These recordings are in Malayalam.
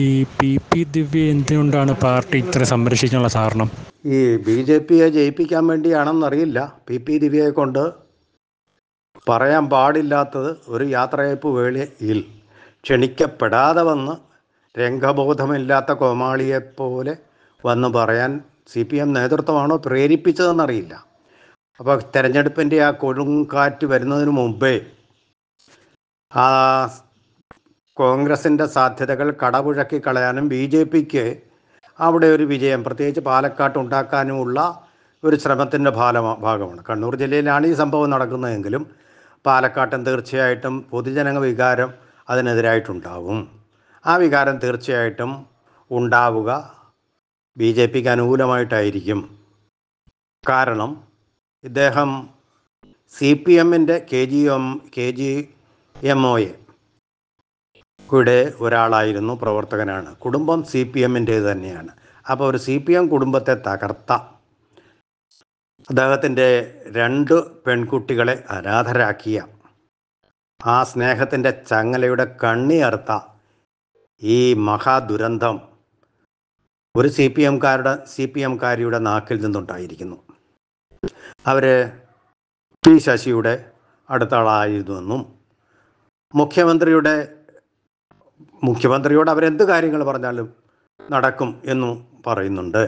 ഈ പി പി ദിവ്യ എന്തുകൊണ്ടാണ് പാർട്ടി ഇത്ര സംരക്ഷിക്കാനുള്ള കാരണം ഈ ബി ജെ പിയെ ജയിപ്പിക്കാൻ വേണ്ടിയാണെന്നറിയില്ല പി പി ദിവ്യയെ കൊണ്ട് പറയാൻ പാടില്ലാത്തത് ഒരു യാത്രയപ്പ് വേളയിൽ ക്ഷണിക്കപ്പെടാതെ വന്ന് രംഗബോധമില്ലാത്ത കോമാളിയെപ്പോലെ വന്ന് പറയാൻ സി പി എം നേതൃത്വമാണോ പ്രേരിപ്പിച്ചതെന്നറിയില്ല അപ്പോൾ തെരഞ്ഞെടുപ്പിൻ്റെ ആ കൊടുങ്കാറ്റ് വരുന്നതിന് മുമ്പേ ആ കോൺഗ്രസിൻ്റെ സാധ്യതകൾ കടപുഴക്കി കളയാനും ബി ജെ പിക്ക് അവിടെ ഒരു വിജയം പ്രത്യേകിച്ച് പാലക്കാട്ട് ഉണ്ടാക്കാനുമുള്ള ഒരു ശ്രമത്തിൻ്റെ ഫലമാ ഭാഗമാണ് കണ്ണൂർ ജില്ലയിലാണ് ഈ സംഭവം നടക്കുന്നതെങ്കിലും പാലക്കാട്ടൻ തീർച്ചയായിട്ടും പൊതുജനങ്ങൾ വികാരം അതിനെതിരായിട്ടുണ്ടാവും ആ വികാരം തീർച്ചയായിട്ടും ഉണ്ടാവുക ബി ജെ പിക്ക് അനുകൂലമായിട്ടായിരിക്കും കാരണം ഇദ്ദേഹം സി പി എമ്മിൻ്റെ K G M K G M ഒയെ യുടെ ഒരാളായിരുന്നു പ്രവർത്തകനാണ് കുടുംബം സി പി എമ്മിൻ്റെ തന്നെയാണ് അപ്പോൾ ഒരു സി പി എം കുടുംബത്തെ തകർത്ത അദ്ദേഹത്തിൻ്റെ രണ്ട് പെൺകുട്ടികളെ അനാഥരാക്കിയ ആ സ്നേഹത്തിൻ്റെ ചങ്ങലയുടെ കണ്ണിയർത്ത ഈ മഹാദുരന്തം ഒരു സി പി എംകാരുടെ സി പി എംകാരിയുടെ നാക്കിൽ നിന്നുണ്ടായിരിക്കുന്നു അവർ പി ശശിയുടെ അടുത്ത എന്നും മുഖ്യമന്ത്രിയുടെ മുഖ്യമന്ത്രിയോട് അവരെന്ത് കാര്യങ്ങൾ പറഞ്ഞാലും നടക്കും എന്നും പറയുന്നുണ്ട്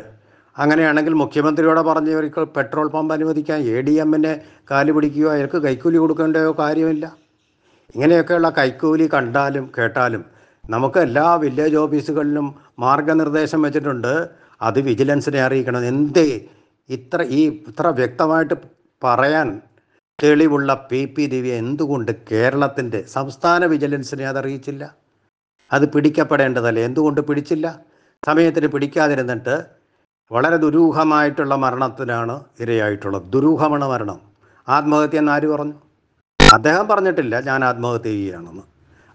അങ്ങനെയാണെങ്കിൽ മുഖ്യമന്ത്രിയോട് പറഞ്ഞവർക്ക് പെട്രോൾ പമ്പ് അനുവദിക്കാൻ എ ഡി എമ്മിനെ കാല് പിടിക്കുകയോ അയാൾക്ക് കൈക്കൂലി കൊടുക്കേണ്ടയോ കാര്യമില്ല ഇങ്ങനെയൊക്കെയുള്ള കൈക്കൂലി കണ്ടാലും കേട്ടാലും നമുക്ക് എല്ലാ വില്ലേജ് ഓഫീസുകളിലും മാർഗനിർദ്ദേശം വെച്ചിട്ടുണ്ട് അത് വിജിലൻസിനെ അറിയിക്കണം എന്തേ ഇത്ര ഈ ഇത്ര വ്യക്തമായിട്ട് പറയാൻ തെളിവുള്ള പി പി ദിവ്യ എന്തുകൊണ്ട് കേരളത്തിൻ്റെ സംസ്ഥാന വിജിലൻസിനെ അതറിയിച്ചില്ല അത് പിടിക്കപ്പെടേണ്ടതല്ല എന്തുകൊണ്ട് പിടിച്ചില്ല സമയത്തിന് പിടിക്കാതിരുന്നിട്ട് വളരെ ദുരൂഹമായിട്ടുള്ള മരണത്തിനാണ് ഇരയായിട്ടുള്ളത് ദുരൂഹമാണ് മരണം ആത്മഹത്യ എന്ന് ആര് പറഞ്ഞു അദ്ദേഹം പറഞ്ഞിട്ടില്ല ഞാൻ ആത്മഹത്യ ചെയ്യുകയാണെന്ന്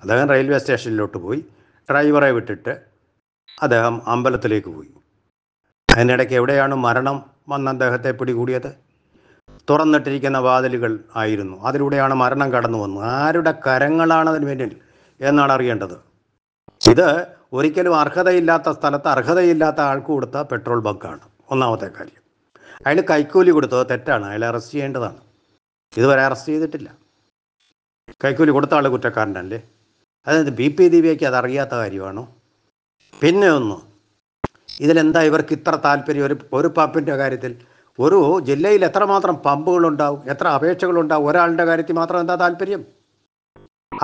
അദ്ദേഹം റെയിൽവേ സ്റ്റേഷനിലോട്ട് പോയി ഡ്രൈവറെ വിട്ടിട്ട് അദ്ദേഹം അമ്പലത്തിലേക്ക് പോയി അതിനിടയ്ക്ക് എവിടെയാണ് മരണം വന്ന് അദ്ദേഹത്തെ പിടികൂടിയത് തുറന്നിട്ടിരിക്കുന്ന വാതിലുകൾ ആയിരുന്നു അതിലൂടെയാണ് മരണം കടന്നു വന്നത് ആരുടെ കരങ്ങളാണ് അതിന് പിന്നിൽ എന്നാണ് അറിയേണ്ടത് ഇത് ഒരിക്കലും അർഹതയില്ലാത്ത സ്ഥലത്ത് അർഹതയില്ലാത്ത ആൾക്ക് കൊടുത്ത പെട്രോൾ ബങ്കാണ് ഒന്നാമത്തെ കാര്യം അയാൾ കൈക്കൂലി കൊടുത്തത് തെറ്റാണ് അയാൾ അറസ്റ്റ് ചെയ്യേണ്ടതാണ് ഇതുവരെ അറസ്റ്റ് ചെയ്തിട്ടില്ല കൈക്കൂലി കൊടുത്ത ആൾ കുറ്റക്കാരനല്ലേ അതായത് ബി പി അത് അതറിയാത്ത കാര്യമാണോ പിന്നെ ഒന്ന് ഇതിലെന്താ ഇവർക്ക് ഇത്ര താല്പര്യം ഒരു ഒരു പമ്പിൻ്റെ കാര്യത്തിൽ ഒരു ജില്ലയിൽ എത്രമാത്രം പമ്പുകളുണ്ടാവും എത്ര അപേക്ഷകളുണ്ടാവും ഒരാളുടെ കാര്യത്തിൽ മാത്രം എന്താ താല്പര്യം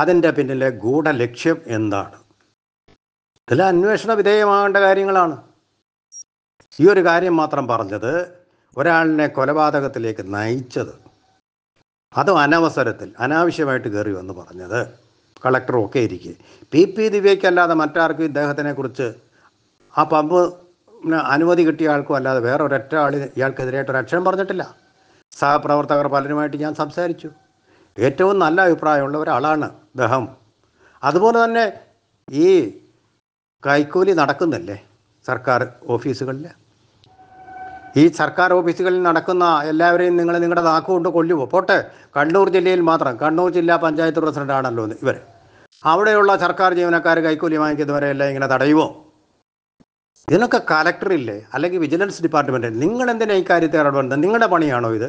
അതിൻ്റെ പിന്നിലെ ഗൂഢലക്ഷ്യം എന്താണ് ഇതെല്ലാം അന്വേഷണ വിധേയമാകേണ്ട കാര്യങ്ങളാണ് ഈ ഒരു കാര്യം മാത്രം പറഞ്ഞത് ഒരാളിനെ കൊലപാതകത്തിലേക്ക് നയിച്ചത് അതും അനവസരത്തിൽ അനാവശ്യമായിട്ട് കയറി വന്ന് പറഞ്ഞത് കളക്ടർ ഒക്കെ ഇരിക്കെ പി പി ദിവ്യയ്ക്കല്ലാതെ മറ്റാർക്കും ഇദ്ദേഹത്തിനെ കുറിച്ച് ആ പമ്പ് അനുമതി കിട്ടിയ ആൾക്കും അല്ലാതെ വേറെ ഒരൊറ്റ ആൾ ഇയാൾക്കെതിരായിട്ട് ഒരു അക്ഷരം പറഞ്ഞിട്ടില്ല സഹപ്രവർത്തകർ പലരുമായിട്ട് ഞാൻ സംസാരിച്ചു ഏറ്റവും നല്ല അഭിപ്രായമുള്ള ഒരാളാണ് ദഹം അതുപോലെ തന്നെ ഈ കൈക്കൂലി നടക്കുന്നല്ലേ സർക്കാർ ഓഫീസുകളിൽ ഈ സർക്കാർ ഓഫീസുകളിൽ നടക്കുന്ന എല്ലാവരെയും നിങ്ങൾ നിങ്ങളുടെ നാക്കുകൊണ്ട് കൊല്ലുമോ പോട്ടെ കണ്ണൂർ ജില്ലയിൽ മാത്രം കണ്ണൂർ ജില്ലാ പഞ്ചായത്ത് പ്രസിഡൻ്റാണല്ലോ ഇവർ അവിടെയുള്ള സർക്കാർ ജീവനക്കാർ കൈക്കൂലി വാങ്ങിക്കുന്നവരെ എല്ലാം ഇങ്ങനെ തടയുമോ ഇതിനൊക്കെ കലക്ടറില്ലേ അല്ലെങ്കിൽ വിജിലൻസ് ഡിപ്പാർട്ട്മെൻറ്റ് നിങ്ങൾ എന്തിനാണ് ഈ കാര്യത്തെ ഇടപെടുന്നത് നിങ്ങളുടെ പണിയാണോ ഇത്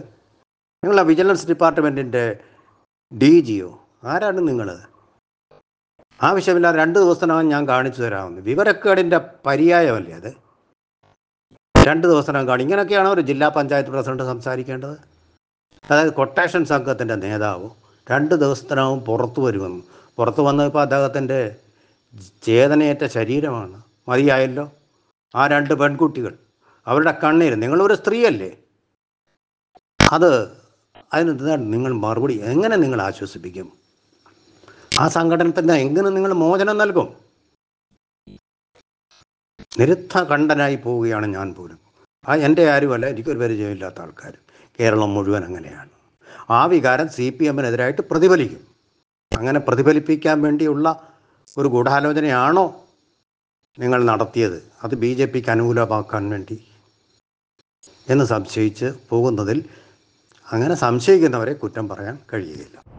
നിങ്ങളെ വിജിലൻസ് ഡിപ്പാർട്ട്മെൻറ്റിൻ്റെ ഡി ജിയോ ആരാണ് നിങ്ങൾ ആവശ്യമില്ലാതെ രണ്ട് ദിവസത്തിനകം ഞാൻ കാണിച്ചു തരാമെന്ന് വിവരക്കേടിൻ്റെ പര്യായമല്ലേ അത് രണ്ട് ദിവസത്തിനകം കാണും ഇങ്ങനെയൊക്കെയാണ് ഒരു ജില്ലാ പഞ്ചായത്ത് പ്രസിഡന്റ് സംസാരിക്കേണ്ടത് അതായത് കൊട്ടേഷൻ സംഘത്തിൻ്റെ നേതാവ് രണ്ട് ദിവസത്തിനകം പുറത്തു വരുമെന്ന് പുറത്തു വന്നപ്പോൾ അദ്ദേഹത്തിൻ്റെ ചേതനയേറ്റ ശരീരമാണ് മതിയായല്ലോ ആ രണ്ട് പെൺകുട്ടികൾ അവരുടെ കണ്ണീര് നിങ്ങളൊരു സ്ത്രീയല്ലേ അത് അതിന് നിങ്ങൾ മറുപടി എങ്ങനെ നിങ്ങൾ ആശ്വസിപ്പിക്കും ആ സംഘടനത്തിന് എങ്ങനെ നിങ്ങൾ മോചനം നൽകും നിരുദ്ധ പോവുകയാണ് ഞാൻ പോലും ആ എൻ്റെ ആരുമല്ല എനിക്കൊരു പരിചയമില്ലാത്ത ആൾക്കാർ കേരളം മുഴുവൻ അങ്ങനെയാണ് ആ വികാരം സി പി എമ്മിനെതിരായിട്ട് പ്രതിഫലിക്കും അങ്ങനെ പ്രതിഫലിപ്പിക്കാൻ വേണ്ടിയുള്ള ഒരു ഗൂഢാലോചനയാണോ നിങ്ങൾ നടത്തിയത് അത് ബി ജെ പിക്ക് അനുകൂലമാക്കാൻ വേണ്ടി എന്ന് സംശയിച്ച് പോകുന്നതിൽ അങ്ങനെ സംശയിക്കുന്നവരെ കുറ്റം പറയാൻ കഴിയുകയില്ല